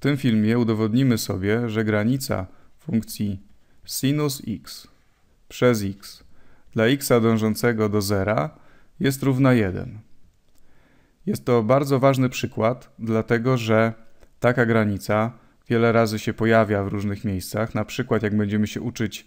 W tym filmie udowodnimy sobie, że granica funkcji sinus x przez x dla x dążącego do zera jest równa 1. Jest to bardzo ważny przykład, dlatego że taka granica wiele razy się pojawia w różnych miejscach. Na przykład, jak będziemy się uczyć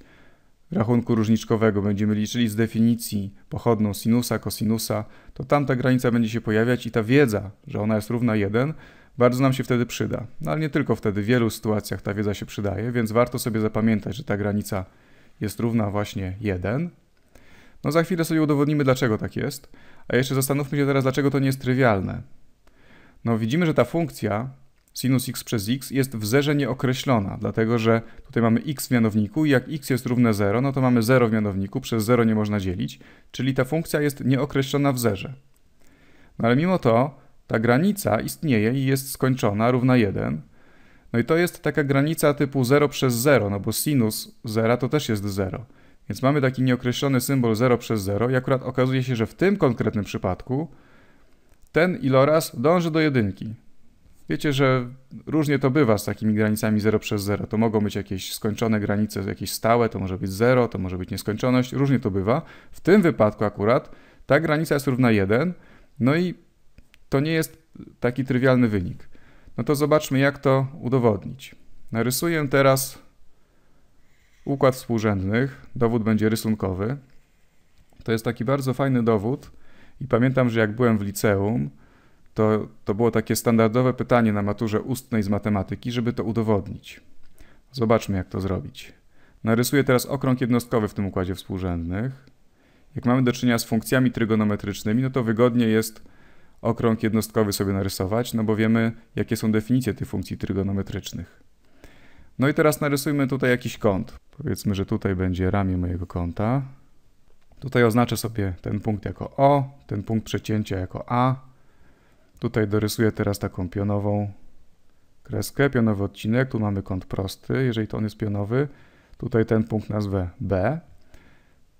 rachunku różniczkowego, będziemy liczyli z definicji pochodną sinusa, kosinusa, to tam ta granica będzie się pojawiać i ta wiedza, że ona jest równa 1, bardzo nam się wtedy przyda. No, ale nie tylko wtedy, w wielu sytuacjach ta wiedza się przydaje, więc warto sobie zapamiętać, że ta granica jest równa właśnie 1. No za chwilę sobie udowodnimy, dlaczego tak jest, a jeszcze zastanówmy się teraz, dlaczego to nie jest trywialne. No widzimy, że ta funkcja sinus x przez x jest w zerze nieokreślona, dlatego że tutaj mamy x w mianowniku i jak x jest równe 0, no to mamy 0 w mianowniku, przez 0 nie można dzielić, czyli ta funkcja jest nieokreślona w zerze. No ale mimo to ta granica istnieje i jest skończona, równa 1. No i to jest taka granica typu 0 przez 0, no bo sinus 0 to też jest 0. Więc mamy taki nieokreślony symbol 0 przez 0 i akurat okazuje się, że w tym konkretnym przypadku ten iloraz dąży do jedynki. Wiecie, że różnie to bywa z takimi granicami 0 przez 0. To mogą być jakieś skończone granice, jakieś stałe, to może być 0, to może być nieskończoność, różnie to bywa. W tym wypadku akurat ta granica jest równa 1, no i to nie jest taki trywialny wynik. No to zobaczmy, jak to udowodnić. Narysuję teraz układ współrzędnych. Dowód będzie rysunkowy. To jest taki bardzo fajny dowód. I pamiętam, że jak byłem w liceum, to, to było takie standardowe pytanie na maturze ustnej z matematyki, żeby to udowodnić. Zobaczmy, jak to zrobić. Narysuję teraz okrąg jednostkowy w tym układzie współrzędnych. Jak mamy do czynienia z funkcjami trygonometrycznymi, no to wygodnie jest okrąg jednostkowy sobie narysować, no bo wiemy, jakie są definicje tych funkcji trygonometrycznych. No i teraz narysujmy tutaj jakiś kąt. Powiedzmy, że tutaj będzie ramię mojego kąta. Tutaj oznaczę sobie ten punkt jako O, ten punkt przecięcia jako A. Tutaj dorysuję teraz taką pionową kreskę, pionowy odcinek. Tu mamy kąt prosty, jeżeli to on jest pionowy. Tutaj ten punkt nazwę B.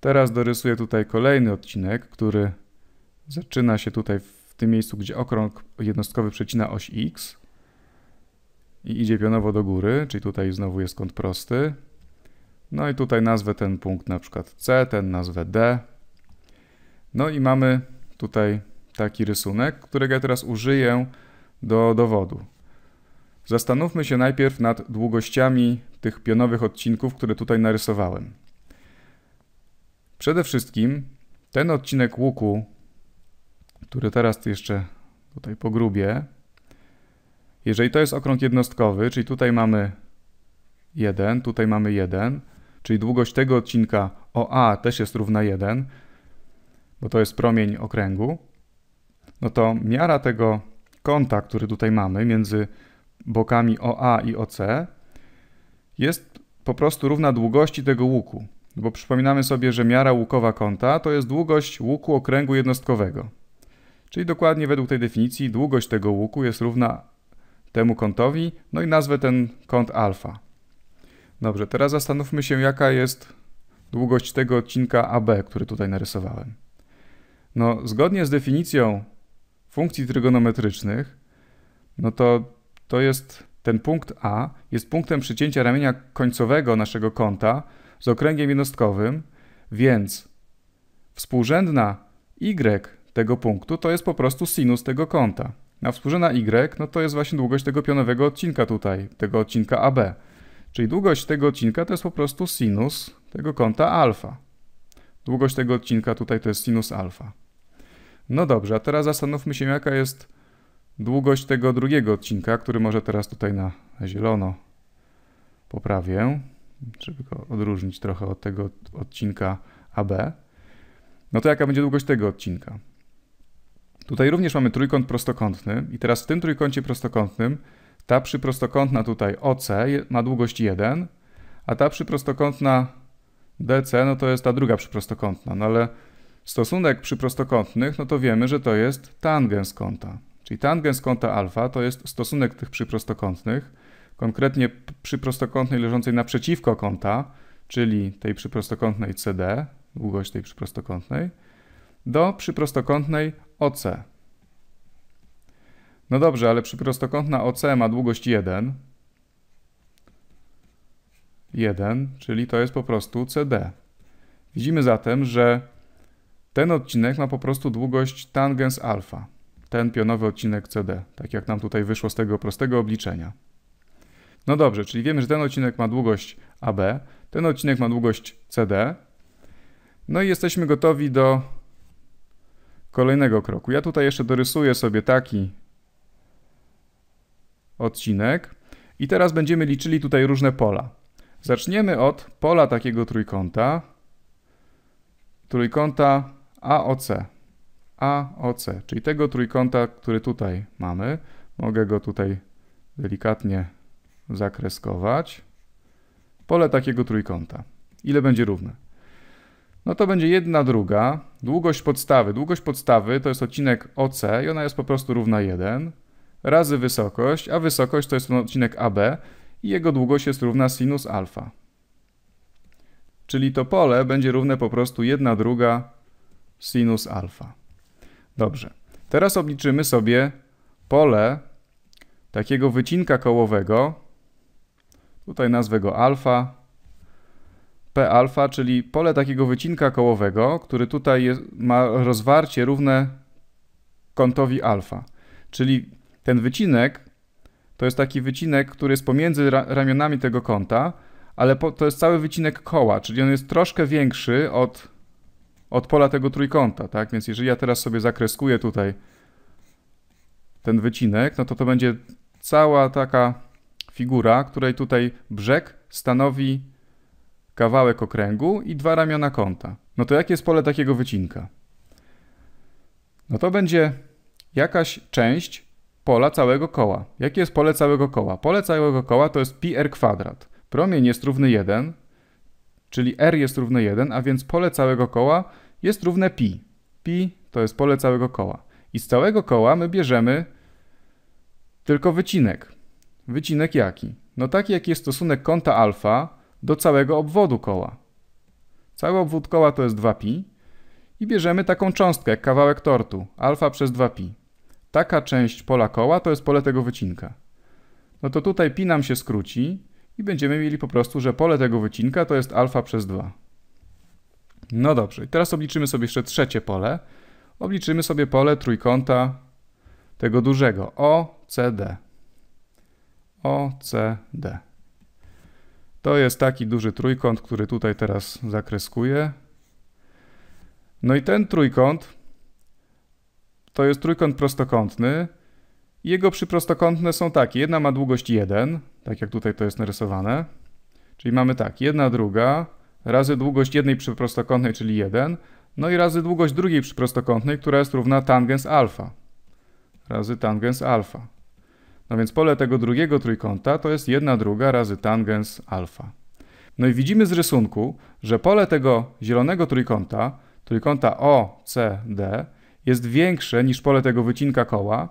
Teraz dorysuję tutaj kolejny odcinek, który zaczyna się tutaj w w tym miejscu, gdzie okrąg jednostkowy przecina oś x i idzie pionowo do góry, czyli tutaj znowu jest kąt prosty. No i tutaj nazwę ten punkt na przykład C, ten nazwę D. No i mamy tutaj taki rysunek, którego ja teraz użyję do dowodu. Zastanówmy się najpierw nad długościami tych pionowych odcinków, które tutaj narysowałem. Przede wszystkim ten odcinek łuku który teraz jeszcze tutaj pogrubię. Jeżeli to jest okrąg jednostkowy, czyli tutaj mamy 1, tutaj mamy 1, czyli długość tego odcinka OA też jest równa 1, bo to jest promień okręgu, no to miara tego kąta, który tutaj mamy między bokami OA i OC jest po prostu równa długości tego łuku. Bo przypominamy sobie, że miara łukowa kąta to jest długość łuku okręgu jednostkowego. Czyli dokładnie według tej definicji długość tego łuku jest równa temu kątowi, no i nazwę ten kąt alfa. Dobrze, teraz zastanówmy się, jaka jest długość tego odcinka AB, który tutaj narysowałem. No, zgodnie z definicją funkcji trygonometrycznych, no to to jest ten punkt A, jest punktem przycięcia ramienia końcowego naszego kąta z okręgiem jednostkowym, więc współrzędna y tego punktu to jest po prostu sinus tego kąta. A współrzędna y no to jest właśnie długość tego pionowego odcinka tutaj, tego odcinka AB. Czyli długość tego odcinka to jest po prostu sinus tego kąta alfa. Długość tego odcinka tutaj to jest sinus alfa. No dobrze, a teraz zastanówmy się jaka jest długość tego drugiego odcinka, który może teraz tutaj na zielono poprawię, żeby go odróżnić trochę od tego odcinka AB. No to jaka będzie długość tego odcinka? Tutaj również mamy trójkąt prostokątny i teraz w tym trójkącie prostokątnym ta przyprostokątna tutaj OC ma długość 1, a ta przyprostokątna DC no to jest ta druga przyprostokątna, no ale stosunek przyprostokątnych no to wiemy, że to jest tangens kąta. Czyli tangens kąta alfa to jest stosunek tych przyprostokątnych, konkretnie przyprostokątnej leżącej naprzeciwko kąta, czyli tej przyprostokątnej CD, długość tej przyprostokątnej, do przyprostokątnej OC. No dobrze, ale przy prostokątna OC ma długość 1. 1, czyli to jest po prostu CD. Widzimy zatem, że ten odcinek ma po prostu długość tangens alfa. Ten pionowy odcinek CD, tak jak nam tutaj wyszło z tego prostego obliczenia. No dobrze, czyli wiemy, że ten odcinek ma długość AB, ten odcinek ma długość CD. No i jesteśmy gotowi do kolejnego kroku. Ja tutaj jeszcze dorysuję sobie taki odcinek i teraz będziemy liczyli tutaj różne pola. Zaczniemy od pola takiego trójkąta, trójkąta AOC. AOC, czyli tego trójkąta, który tutaj mamy. Mogę go tutaj delikatnie zakreskować. Pole takiego trójkąta. Ile będzie równe? no to będzie jedna druga, długość podstawy. Długość podstawy to jest odcinek OC i ona jest po prostu równa 1 razy wysokość, a wysokość to jest ten odcinek AB i jego długość jest równa sinus alfa. Czyli to pole będzie równe po prostu 1 druga sinus alfa. Dobrze. Teraz obliczymy sobie pole takiego wycinka kołowego. Tutaj nazwę go alfa. P-alfa, czyli pole takiego wycinka kołowego, który tutaj jest, ma rozwarcie równe kątowi alfa. Czyli ten wycinek to jest taki wycinek, który jest pomiędzy ra ramionami tego kąta, ale po, to jest cały wycinek koła, czyli on jest troszkę większy od, od pola tego trójkąta, tak? Więc jeżeli ja teraz sobie zakreskuję tutaj ten wycinek, no to to będzie cała taka figura, której tutaj brzeg stanowi kawałek okręgu i dwa ramiona kąta. No to jakie jest pole takiego wycinka? No to będzie jakaś część pola całego koła. Jakie jest pole całego koła? Pole całego koła to jest pi r kwadrat. Promień jest równy 1, czyli r jest równy 1, a więc pole całego koła jest równe pi. Pi to jest pole całego koła. I z całego koła my bierzemy tylko wycinek. Wycinek jaki? No taki, jaki jest stosunek kąta alfa do całego obwodu koła. Cały obwód koła to jest 2pi i bierzemy taką cząstkę, kawałek tortu, alfa przez 2pi. Taka część pola koła to jest pole tego wycinka. No to tutaj pi nam się skróci i będziemy mieli po prostu, że pole tego wycinka to jest alfa przez 2. No dobrze, i teraz obliczymy sobie jeszcze trzecie pole. Obliczymy sobie pole trójkąta tego dużego OCD. OCD. To jest taki duży trójkąt, który tutaj teraz zakreskuję. No i ten trójkąt to jest trójkąt prostokątny. Jego przyprostokątne są takie. Jedna ma długość 1, tak jak tutaj to jest narysowane. Czyli mamy tak, jedna, druga, razy długość jednej przyprostokątnej, czyli 1, no i razy długość drugiej przyprostokątnej, która jest równa tangens alfa. Razy tangens alfa. No więc pole tego drugiego trójkąta to jest 1 druga razy tangens alfa. No i widzimy z rysunku, że pole tego zielonego trójkąta, trójkąta OCD, jest większe niż pole tego wycinka koła,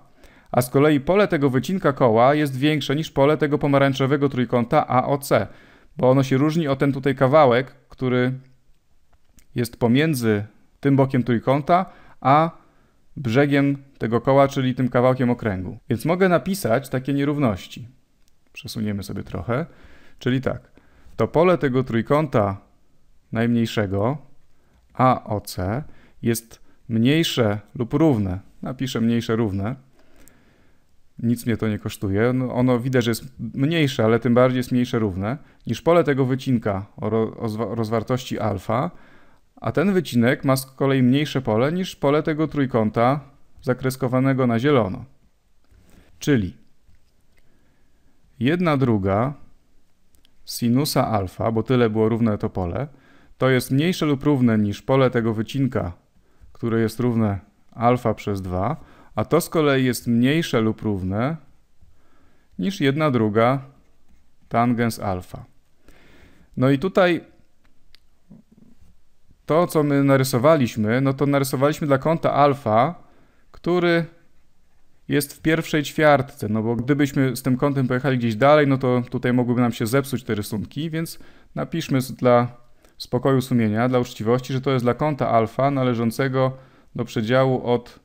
a z kolei pole tego wycinka koła jest większe niż pole tego pomarańczowego trójkąta AOC, bo ono się różni o ten tutaj kawałek, który jest pomiędzy tym bokiem trójkąta, a brzegiem tego koła, czyli tym kawałkiem okręgu. Więc mogę napisać takie nierówności. Przesuniemy sobie trochę. Czyli tak, to pole tego trójkąta najmniejszego AOC jest mniejsze lub równe. Napiszę mniejsze równe. Nic mnie to nie kosztuje. No ono widać, że jest mniejsze, ale tym bardziej jest mniejsze równe niż pole tego wycinka o rozwartości alfa a ten wycinek ma z kolei mniejsze pole niż pole tego trójkąta zakreskowanego na zielono. Czyli jedna druga sinusa alfa, bo tyle było równe to pole, to jest mniejsze lub równe niż pole tego wycinka, które jest równe alfa przez 2, a to z kolei jest mniejsze lub równe niż jedna druga tangens alfa. No i tutaj to, co my narysowaliśmy, no to narysowaliśmy dla kąta alfa, który jest w pierwszej ćwiartce, no bo gdybyśmy z tym kątem pojechali gdzieś dalej, no to tutaj mogłyby nam się zepsuć te rysunki, więc napiszmy dla spokoju sumienia, dla uczciwości, że to jest dla kąta alfa należącego do przedziału od,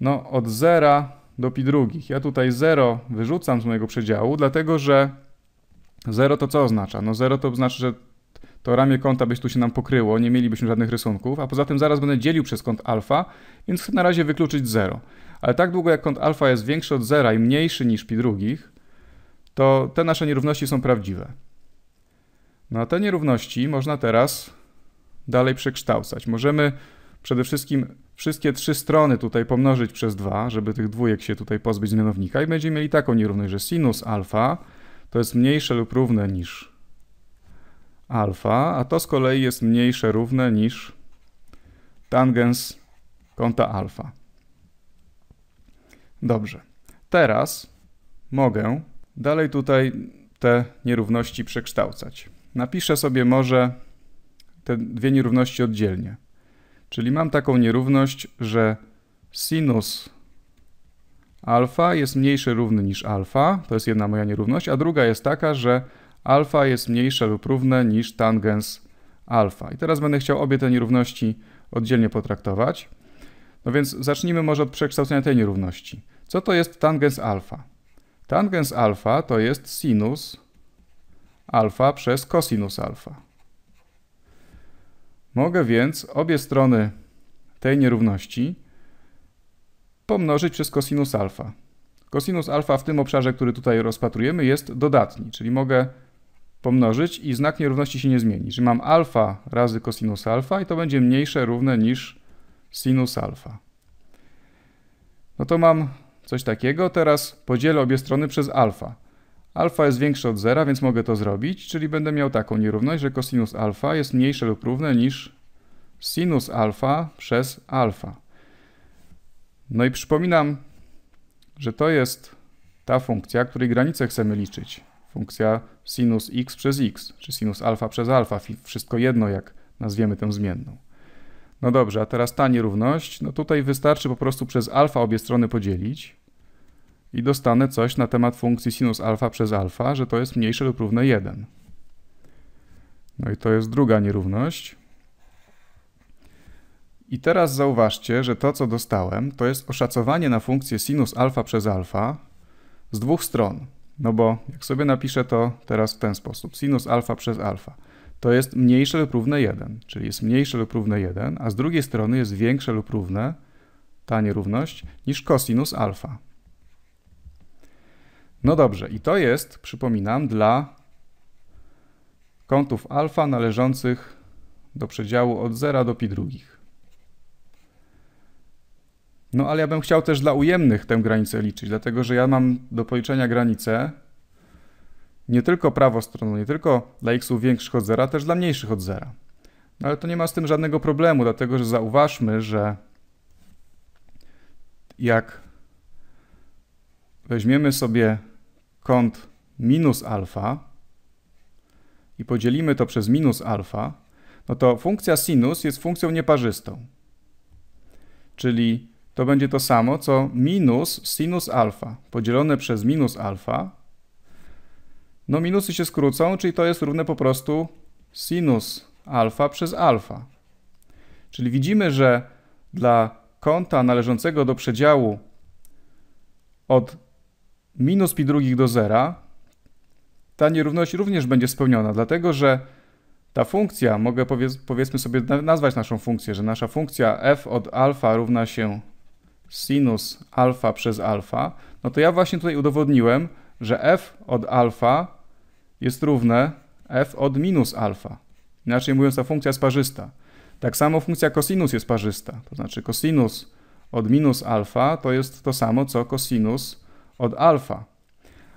no, od 0 do pi drugich. Ja tutaj 0 wyrzucam z mojego przedziału, dlatego że 0 to co oznacza? No 0 to znaczy, że to ramię kąta byś tu się nam pokryło, nie mielibyśmy żadnych rysunków, a poza tym zaraz będę dzielił przez kąt alfa, więc chcę na razie wykluczyć 0. Ale tak długo jak kąt alfa jest większy od 0 i mniejszy niż pi drugich, to te nasze nierówności są prawdziwe. No a te nierówności można teraz dalej przekształcać. Możemy przede wszystkim wszystkie trzy strony tutaj pomnożyć przez 2, żeby tych dwójek się tutaj pozbyć z mianownika i będziemy mieli taką nierówność, że sinus alfa to jest mniejsze lub równe niż alfa, a to z kolei jest mniejsze równe niż tangens kąta alfa. Dobrze. Teraz mogę dalej tutaj te nierówności przekształcać. Napiszę sobie może te dwie nierówności oddzielnie. Czyli mam taką nierówność, że sinus alfa jest mniejszy równy niż alfa, to jest jedna moja nierówność, a druga jest taka, że alfa jest mniejsze lub równe niż tangens alfa. I teraz będę chciał obie te nierówności oddzielnie potraktować. No więc zacznijmy może od przekształcenia tej nierówności. Co to jest tangens alfa? Tangens alfa to jest sinus alfa przez cosinus alfa. Mogę więc obie strony tej nierówności pomnożyć przez cosinus alfa. Cosinus alfa w tym obszarze, który tutaj rozpatrujemy, jest dodatni, czyli mogę pomnożyć i znak nierówności się nie zmieni. Czyli mam alfa razy cosinus alfa i to będzie mniejsze równe niż sinus alfa. No to mam coś takiego. Teraz podzielę obie strony przez alfa. Alfa jest większe od zera, więc mogę to zrobić, czyli będę miał taką nierówność, że cosinus alfa jest mniejsze lub równe niż sinus alfa przez alfa. No i przypominam, że to jest ta funkcja, której granice chcemy liczyć funkcja sinus x przez x, czy sinus alfa przez alfa, wszystko jedno jak nazwiemy tę zmienną. No dobrze, a teraz ta nierówność, no tutaj wystarczy po prostu przez alfa obie strony podzielić i dostanę coś na temat funkcji sinus alfa przez alfa, że to jest mniejsze lub równe 1. No i to jest druga nierówność. I teraz zauważcie, że to co dostałem, to jest oszacowanie na funkcję sinus alfa przez alfa z dwóch stron. No bo jak sobie napiszę to teraz w ten sposób, sinus alfa przez alfa, to jest mniejsze lub równe 1, czyli jest mniejsze lub równe 1, a z drugiej strony jest większe lub równe, ta nierówność, niż cosinus alfa. No dobrze, i to jest, przypominam, dla kątów alfa należących do przedziału od 0 do pi drugich. No ale ja bym chciał też dla ujemnych tę granicę liczyć, dlatego że ja mam do policzenia granicę nie tylko prawą stroną, nie tylko dla x większych od zera, też dla mniejszych od zera. No ale to nie ma z tym żadnego problemu, dlatego że zauważmy, że jak weźmiemy sobie kąt minus alfa i podzielimy to przez minus alfa, no to funkcja sinus jest funkcją nieparzystą. Czyli to będzie to samo, co minus sinus alfa podzielone przez minus alfa. No minusy się skrócą, czyli to jest równe po prostu sinus alfa przez alfa. Czyli widzimy, że dla kąta należącego do przedziału od minus pi drugich do zera, ta nierówność również będzie spełniona, dlatego że ta funkcja, mogę powiedz, powiedzmy sobie nazwać naszą funkcję, że nasza funkcja f od alfa równa się sinus alfa przez alfa, no to ja właśnie tutaj udowodniłem, że f od alfa jest równe f od minus alfa. Inaczej mówiąc, ta funkcja jest parzysta. Tak samo funkcja cosinus jest parzysta, to znaczy cosinus od minus alfa to jest to samo, co cosinus od alfa.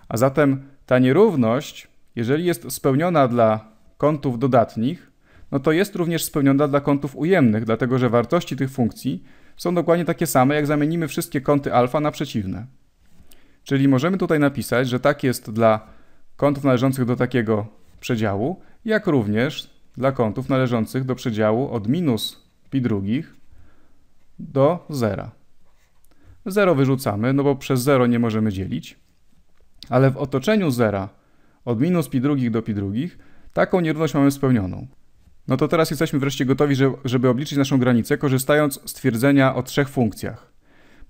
A zatem ta nierówność, jeżeli jest spełniona dla kątów dodatnich, no to jest również spełniona dla kątów ujemnych, dlatego że wartości tych funkcji są dokładnie takie same, jak zamienimy wszystkie kąty alfa na przeciwne. Czyli możemy tutaj napisać, że tak jest dla kątów należących do takiego przedziału, jak również dla kątów należących do przedziału od minus pi drugich do zera. 0 wyrzucamy, no bo przez 0 nie możemy dzielić, ale w otoczeniu zera od minus pi drugich do pi drugich taką nierówność mamy spełnioną. No to teraz jesteśmy wreszcie gotowi, żeby obliczyć naszą granicę, korzystając z twierdzenia o trzech funkcjach.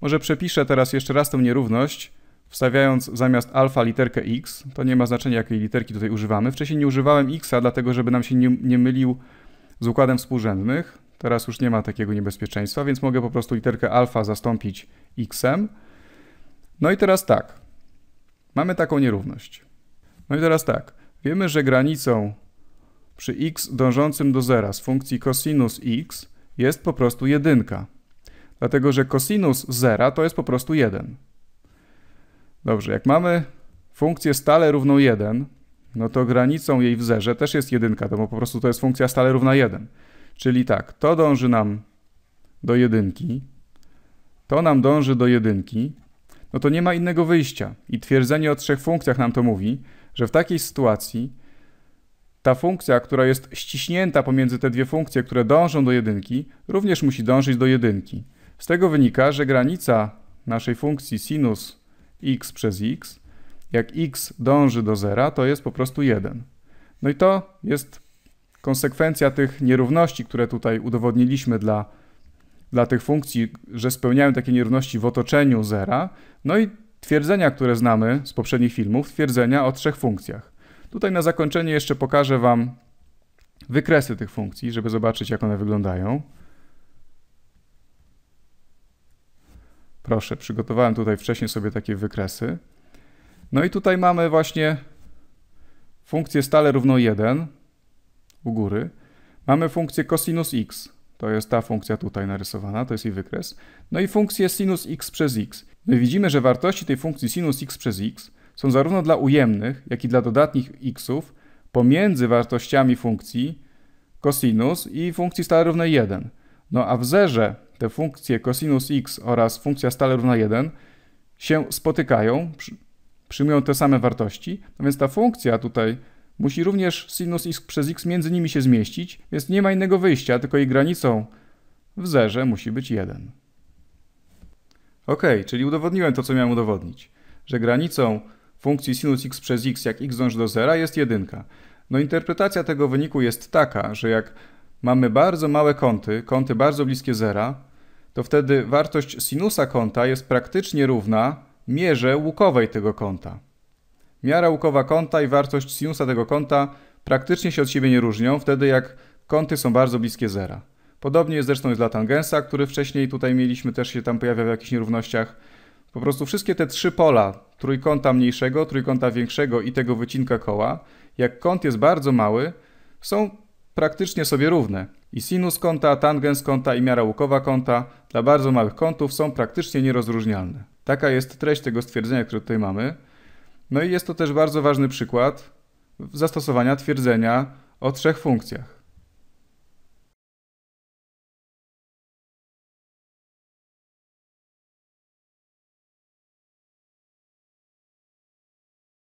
Może przepiszę teraz jeszcze raz tę nierówność, wstawiając zamiast alfa literkę x. To nie ma znaczenia, jakiej literki tutaj używamy. Wcześniej nie używałem x'a, dlatego żeby nam się nie, nie mylił z układem współrzędnych. Teraz już nie ma takiego niebezpieczeństwa, więc mogę po prostu literkę alfa zastąpić xem. No i teraz tak. Mamy taką nierówność. No i teraz tak. Wiemy, że granicą przy x dążącym do zera z funkcji cosinus x jest po prostu jedynka. Dlatego, że cosinus zera to jest po prostu 1. Dobrze, jak mamy funkcję stale równą 1, no to granicą jej w zerze też jest jedynka, to bo po prostu to jest funkcja stale równa 1. Czyli tak, to dąży nam do jedynki, to nam dąży do jedynki, no to nie ma innego wyjścia. I twierdzenie o trzech funkcjach nam to mówi, że w takiej sytuacji ta funkcja, która jest ściśnięta pomiędzy te dwie funkcje, które dążą do jedynki, również musi dążyć do jedynki. Z tego wynika, że granica naszej funkcji sinus x przez x, jak x dąży do zera, to jest po prostu 1. No i to jest konsekwencja tych nierówności, które tutaj udowodniliśmy dla, dla tych funkcji, że spełniają takie nierówności w otoczeniu zera, no i twierdzenia, które znamy z poprzednich filmów, twierdzenia o trzech funkcjach. Tutaj na zakończenie jeszcze pokażę Wam wykresy tych funkcji, żeby zobaczyć jak one wyglądają. Proszę, przygotowałem tutaj wcześniej sobie takie wykresy. No i tutaj mamy właśnie funkcję stale równo 1 u góry. Mamy funkcję cosinus x, to jest ta funkcja tutaj narysowana, to jest jej wykres. No i funkcję sinus x przez x. My widzimy, że wartości tej funkcji sinus x przez x są zarówno dla ujemnych, jak i dla dodatnich xów pomiędzy wartościami funkcji cosinus i funkcji stale równej 1. No a w zerze te funkcje cosinus x oraz funkcja stale równa 1 się spotykają, przyjmują te same wartości, no więc ta funkcja tutaj musi również sinus x przez x między nimi się zmieścić, więc nie ma innego wyjścia, tylko jej granicą w zerze musi być 1. Ok, czyli udowodniłem to, co miałem udowodnić, że granicą funkcji sinus x przez x, jak x dąży do zera, jest jedynka. No interpretacja tego wyniku jest taka, że jak mamy bardzo małe kąty, kąty bardzo bliskie zera, to wtedy wartość sinusa kąta jest praktycznie równa mierze łukowej tego kąta. Miara łukowa kąta i wartość sinusa tego kąta praktycznie się od siebie nie różnią, wtedy jak kąty są bardzo bliskie zera. Podobnie jest zresztą jest dla tangensa, który wcześniej tutaj mieliśmy, też się tam pojawia w jakichś nierównościach. Po prostu wszystkie te trzy pola, trójkąta mniejszego, trójkąta większego i tego wycinka koła, jak kąt jest bardzo mały, są praktycznie sobie równe. I sinus kąta, tangens kąta i miara łukowa kąta dla bardzo małych kątów są praktycznie nierozróżnialne. Taka jest treść tego stwierdzenia, które tutaj mamy. No i jest to też bardzo ważny przykład zastosowania twierdzenia o trzech funkcjach.